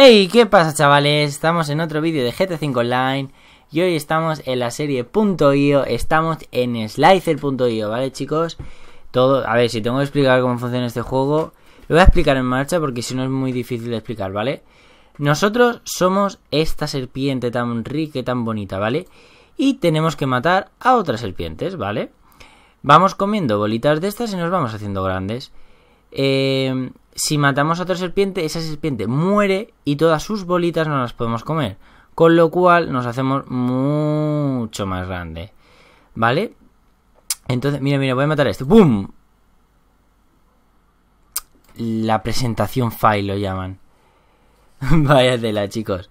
Hey, ¿qué pasa chavales? Estamos en otro vídeo de GT5 Online y hoy estamos en la serie estamos en slicer.io, ¿vale chicos? Todo, a ver, si tengo que explicar cómo funciona este juego, lo voy a explicar en marcha porque si no es muy difícil de explicar, ¿vale? Nosotros somos esta serpiente tan rica y tan bonita, ¿vale? Y tenemos que matar a otras serpientes, ¿vale? Vamos comiendo bolitas de estas y nos vamos haciendo grandes. Eh, si matamos a otra serpiente, esa serpiente muere y todas sus bolitas no las podemos comer. Con lo cual nos hacemos mucho más grande. ¿Vale? Entonces, mira, mira, voy a matar a este. ¡Bum! La presentación file lo llaman. Vaya chicos.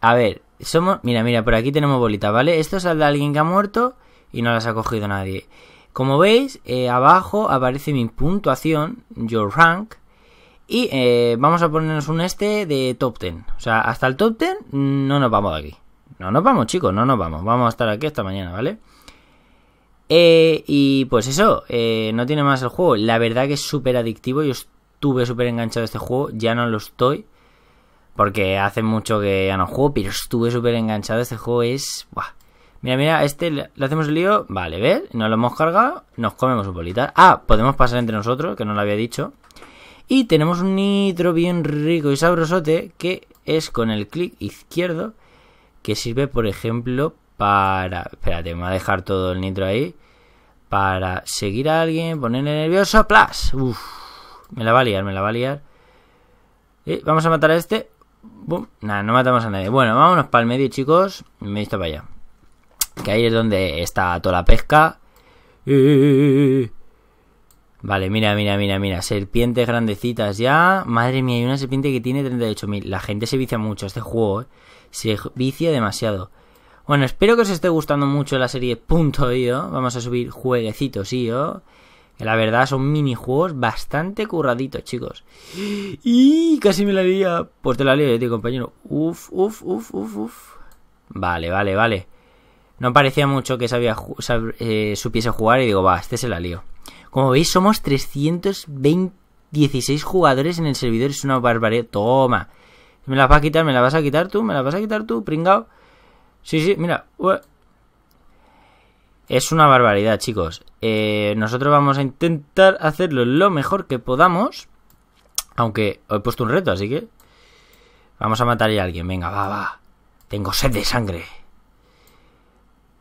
A ver, somos... Mira, mira, por aquí tenemos bolitas, ¿vale? Esto es de alguien que ha muerto y no las ha cogido nadie. Como veis, eh, abajo aparece mi puntuación, your rank, y eh, vamos a ponernos un este de top 10. O sea, hasta el top 10 no nos vamos de aquí. No nos vamos, chicos, no nos vamos. Vamos a estar aquí esta mañana, ¿vale? Eh, y pues eso, no tiene más el juego. La verdad que es súper adictivo. Yo estuve súper enganchado a este juego. Ya no lo estoy. Porque hace mucho que ya no juego. Pero estuve súper enganchado. Este juego es... Buah, Mira, mira, este le, hacemos el lío. Vale, ¿ves? Nos lo hemos cargado. Nos comemos un bolita. Ah, podemos pasar entre nosotros, que no lo había dicho. Y tenemos un nitro bien rico y sabrosote que es con el clic izquierdo. Que sirve, por ejemplo, para... Espérate, me voy a dejar todo el nitro ahí. Para seguir a alguien, ponerle nervioso. ¡Plas! Uf, me la va a liar, me la va a liar. Eh, vamos a matar a este. Nada, no matamos a nadie. Bueno, vámonos para el medio, chicos. Me he visto para allá. Que ahí es donde está toda la pesca. Vale, mira, mira, mira, mira. Serpientes grandecitas ya. Madre mía, hay una serpiente que tiene 38.000. La gente se vicia mucho este juego, ¿eh? Se vicia demasiado. Bueno, espero que os esté gustando mucho la serie Punto .io. Vamos a subir jueguecitos .io. ¿oh? Que la verdad son minijuegos bastante curraditos, chicos. Y casi me la leía Pues te la leo, eh, tío, compañero. Uf, uf, uf, uf, uf. Vale, vale, vale. No parecía mucho que sabía, eh, supiese jugar y digo, va, este es el alío Como veis, somos 316 jugadores en el servidor, es una barbaridad. Toma. Me la vas a quitar, me la vas a quitar tú, me la vas a quitar tú, pringao. Sí, sí, mira. Es una barbaridad, chicos. Eh, nosotros vamos a intentar hacerlo lo mejor que podamos. Aunque he puesto un reto, así que... Vamos a matar a alguien. Venga, va, va. Tengo sed de sangre.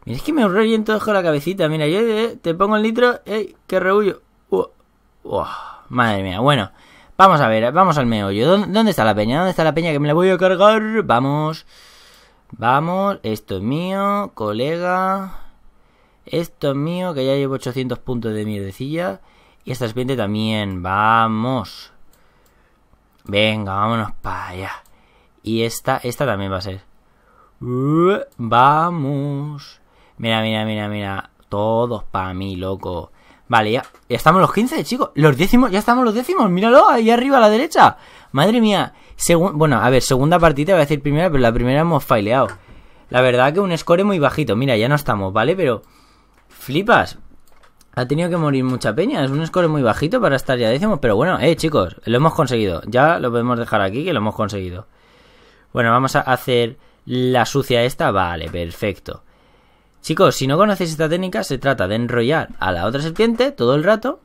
Mira, es que me reviento dejo la cabecita. Mira, yo eh, te pongo el litro. ¡Ey! ¡Qué reullo! Uh, madre mía. Bueno, vamos a ver, vamos al meollo. ¿Dónde, está la peña? ¿Dónde está la peña que me la voy a cargar? Vamos. Vamos. Esto es mío, colega. Esto es mío, que ya llevo 800 puntos de mierdecilla. Y esta serpiente también. Vamos. Venga, vámonos para allá. Y esta, esta también va a ser. Uh, vamos. Mira, mira, mira, mira. Todos para mí, loco. Vale, ya, ya estamos los 15, chicos. Los décimos, ya estamos los décimos. Míralo, ahí arriba a la derecha. Madre mía. bueno, a ver, segunda partida voy a decir primera, pero la primera hemos faileado. La verdad que un score muy bajito. Mira, ya no estamos, ¿vale? Pero flipas. Ha tenido que morir mucha peña. Es un score muy bajito para estar ya décimos. Pero bueno, eh, chicos, lo hemos conseguido. Ya lo podemos dejar aquí, que lo hemos conseguido. Bueno, vamos a hacer la sucia esta. Vale, perfecto. Chicos, si no conocéis esta técnica, se trata de enrollar a la otra serpiente todo el rato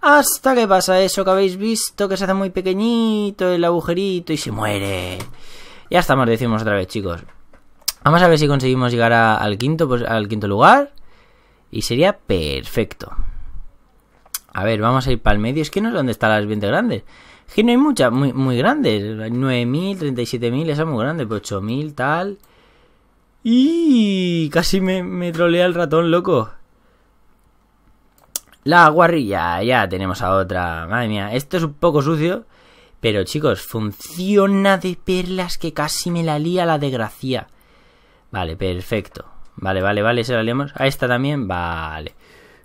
hasta que pasa eso que habéis visto, que se hace muy pequeñito el agujerito y se muere. Ya estamos, decimos otra vez, chicos. Vamos a ver si conseguimos llegar al, quinto, pues, al quinto lugar. Y sería perfecto. A ver, vamos a ir para el medio. Es que no es donde están las 20 grandes. Es que no hay muchas, muy, muy grandes. 9.000, 37.000, esa es muy grande. Pues ocho 8.000, tal. Y casi me, trolea el ratón, loco. La guarrilla, ya tenemos a otra. Madre mía, esto es un poco sucio. Pero chicos, funciona de perlas que casi me la lía la desgracia. Vale, perfecto. Vale, vale, vale, se la liamos. A esta también, vale.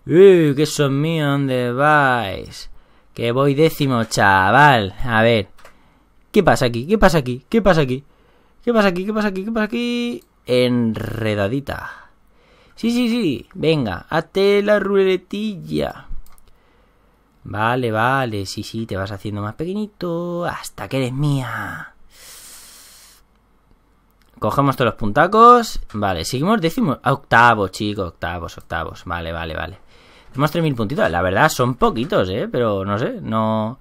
¡Uy! Uh, ¿Qué son míos, ¿dónde vais? Que voy décimo, chaval. A ver. ¿Qué pasa aquí? ¿Qué pasa aquí? ¿Qué pasa aquí? ¿Qué pasa aquí? ¿Qué pasa aquí? ¿Qué pasa aquí? enredadita. Sí, sí, sí, venga, hazte la ruedetilla Vale, vale, sí, sí, te vas haciendo más pequeñito hasta que eres mía. Cogemos todos los puntacos. Vale, seguimos decimos ah, octavos, chicos, octavos, octavos. Vale, vale, vale. Tenemos 3.000 puntitos. La verdad, son poquitos, ¿eh? Pero no sé, no...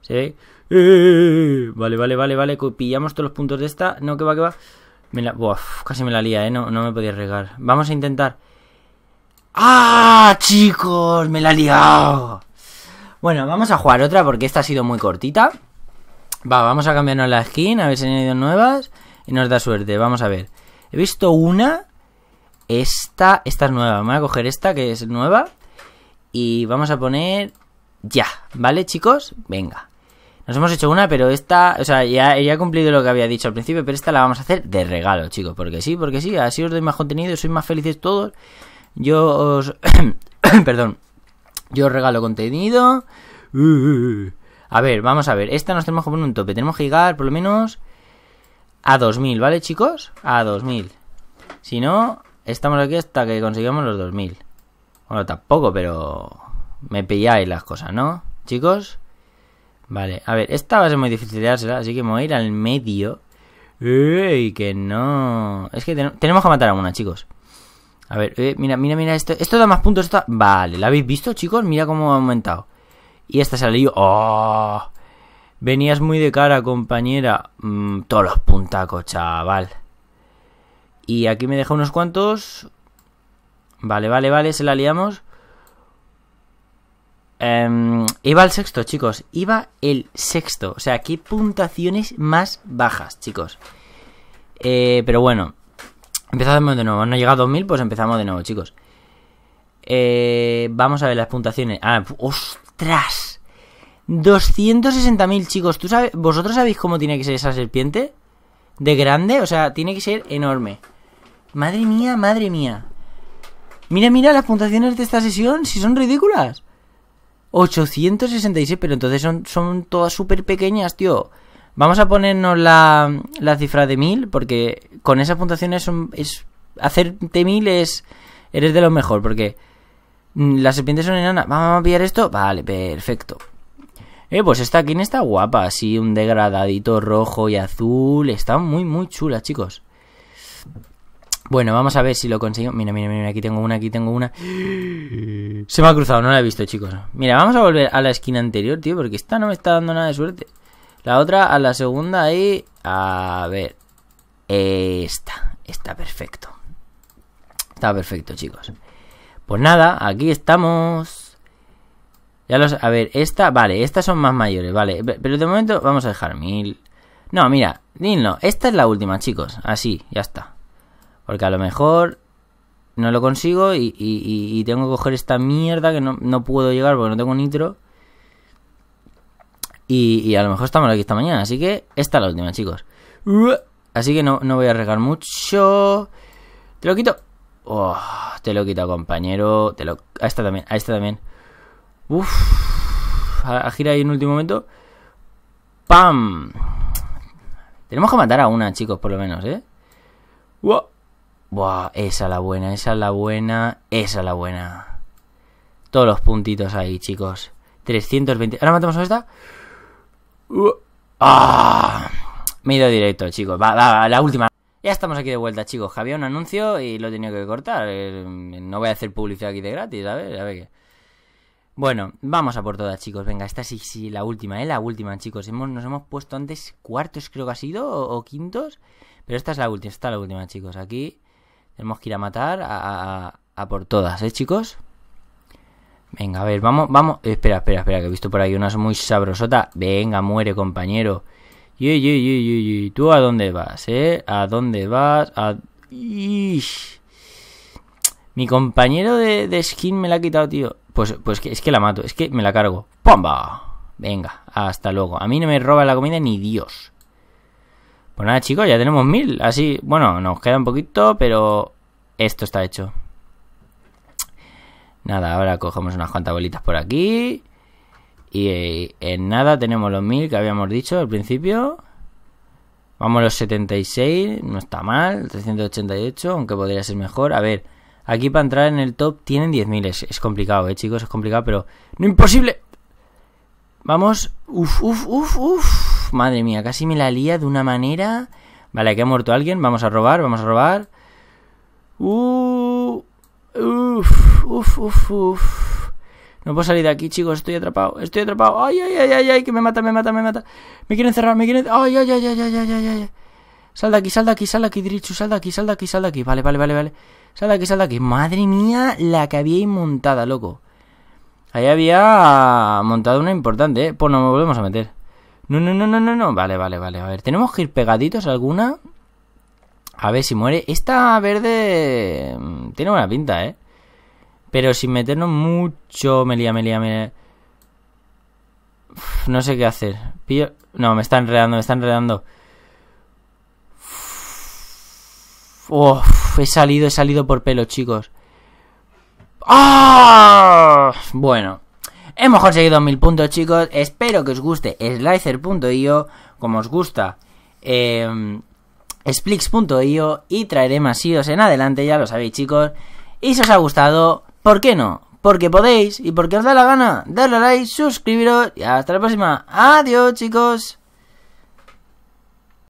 Se ve... Eh, vale, vale, vale, vale. Pillamos todos los puntos de esta. No, que va, que va. Me casi me la lía, ¿eh? No, me podía regar. Vamos a intentar... ¡Ah, chicos! Me la he liado. Bueno, vamos a jugar otra porque esta ha sido muy cortita. Va, vamos a cambiarnos la skin, a ver si han ido nuevas. Y nos da suerte, vamos a ver. He visto una. Esta, esta es nueva. voy a coger esta que es nueva. Y vamos a poner... Ya, ¿vale chicos? Venga. Nos hemos hecho una, pero esta, o sea, ya, ya, he cumplido lo que había dicho al principio, pero esta la vamos a hacer de regalo, chicos. Porque sí, porque sí, así os doy más contenido, sois más felices todos. Yo os... Perdón. Yo os regalo contenido. A ver, vamos a ver. Esta nos tenemos que poner un tope. Tenemos que llegar por lo menos a 2000, ¿vale, chicos? A 2000. Si no, estamos aquí hasta que consigamos los 2000. Bueno, tampoco, pero me pilláis las cosas, ¿no? Chicos. Vale, a ver, esta va a ser muy difícil de dársela, así que me voy a ir al medio. ¡Ey, que no! Es que tenemos que matar a una, chicos. A ver, eh, mira, mira, mira esto. Esto da más puntos. Esto... Vale, ¿la habéis visto, chicos? Mira cómo ha aumentado. Y esta salió... ¡Oh! Venías muy de cara, compañera. Mm, todos los puntacos, chaval. Y aquí me deja unos cuantos. Vale, vale, vale, se la liamos. Em, iba el sexto, chicos. Iba el sexto. O sea, qué puntuaciones más bajas, chicos. Eh, pero bueno. Empezamos de nuevo. No llegado a 2000, pues empezamos de nuevo, chicos. Eh, vamos a ver las puntuaciones. Ah, ¡ostras! 260.000, chicos. ¿Tú sabes, ¿Vosotros sabéis cómo tiene que ser esa serpiente? ¿De grande? O sea, tiene que ser enorme. Madre mía, madre mía. Mira, mira las puntuaciones de esta sesión, si son ridículas. 866, pero entonces son, son todas súper pequeñas, tío. Vamos a ponernos la, cifra de 1000, porque con esas puntuaciones son, es, hacerte 1000 es, eres de lo mejor, porque mm, las serpientes son enanas. Vamos a pillar esto. Vale, perfecto. Eh, pues esta aquí está guapa, así un degradadito rojo y azul. Está muy, muy chula, chicos. Bueno, vamos a ver si lo consigo. Mira, mira, mira, aquí tengo una, aquí tengo una. Se me ha cruzado, no la he visto, chicos. Mira, vamos a volver a la esquina anterior, tío, porque esta no me está dando nada de suerte. La otra a la segunda ahí. A ver. Esta. Está perfecto. Está perfecto, chicos. Pues nada, aquí estamos. Ya los... A ver, esta... Vale, estas son más mayores, vale. Pero de momento vamos a dejar mil. No, mira, no. Esta es la última, chicos. Así, ya está. Porque a lo mejor no lo consigo y, tengo que coger esta mierda que no, puedo llegar porque no tengo nitro. Y, a lo mejor estamos aquí esta mañana. Así que esta es la última, chicos. Así que no, no voy a regar mucho. Te lo quito. Oh, te lo quito, compañero. Te lo... A esta también, a esta también. Uf. A, girar ahí en último momento. ¡Pam! Tenemos que matar a una, chicos, por lo menos, ¿eh? Buah, esa la buena, esa es la buena, esa es la buena. Todos los puntitos ahí, chicos. 320. ¿Ahora matamos a esta? Uh. Ah. me he ido directo, chicos. Va, va, va, la última. Ya estamos aquí de vuelta, chicos. Había un anuncio y lo he tenido que cortar. Eh, no voy a hacer publicidad aquí de gratis, a ver, a ver Bueno, vamos a por todas, chicos. Venga, esta sí, sí, la última, ¿eh? La última, chicos. nos hemos puesto antes cuartos, creo que ha sido, o, o quintos. Pero esta es la última, esta es la última, chicos. Aquí tenemos que ir a matar a, por todas, ¿eh, chicos? Venga, a ver, vamos, vamos. Eh, espera, espera, espera, que he visto por ahí unas muy sabrosotas. Venga, muere, compañero. y ¿Tú a dónde vas, eh? ¿A dónde vas? Ish. Mi compañero de, skin me la ha quitado, tío. Pues, pues que, es que la mato, es que me la cargo. ¡Pomba! Venga, hasta luego. A mí no me roba la comida ni Dios. Pues nada, chicos, ya tenemos mil. Así, bueno, nos queda un poquito, pero esto está hecho. Nada, ahora cogemos unas cuantas bolitas por aquí. Y eh, en nada tenemos los mil que habíamos dicho al principio. Vamos a los 76, no está mal. 388, aunque podría ser mejor. A ver, aquí para entrar en el top tienen 10.000. Es, es complicado, eh, chicos, es complicado, pero... ¡No imposible! Vamos. Uf, uf, uf, uf madre mía, casi me la lía de una manera. Vale, aquí ha muerto alguien. Vamos a robar, vamos a robar. Uh, uf, uf, uf, uf. No puedo salir de aquí, chicos. Estoy atrapado, estoy atrapado. Ay, ay, ay, ay, ay, que me mata, me mata, me mata. Me quieren cerrar, me quieren. Ay, ay, ay, ay, ay, ay, ay. ay. Sal de aquí, sal de aquí, sal de aquí, diricho. sal de aquí, sal de aquí, sal aquí. Vale, vale, vale, vale. Sal de aquí, sal de aquí. Madre mía, la que había montada, loco. Ahí había montado una importante, ¿eh? Pues no me volvemos a meter. No, no, no, no, no, no. Vale, vale, vale. A ver, tenemos que ir pegaditos alguna. A ver si muere. Esta verde mm, tiene buena pinta, ¿eh? Pero sin meternos mucho... Me lía, me lía, me no sé qué hacer. No, me está enredando, me está enredando. he salido, he salido por pelo, chicos. ¡Ah! Bueno. Hemos conseguido mil puntos, chicos. Espero que os guste Slicer.io, como os gusta em, Splix.io, y traeré más IOS en adelante, ya lo sabéis, chicos. Y si os ha gustado, ¿por qué no? Porque podéis y porque os da la gana. Darle a like, suscribiros y hasta la próxima. Adiós, chicos.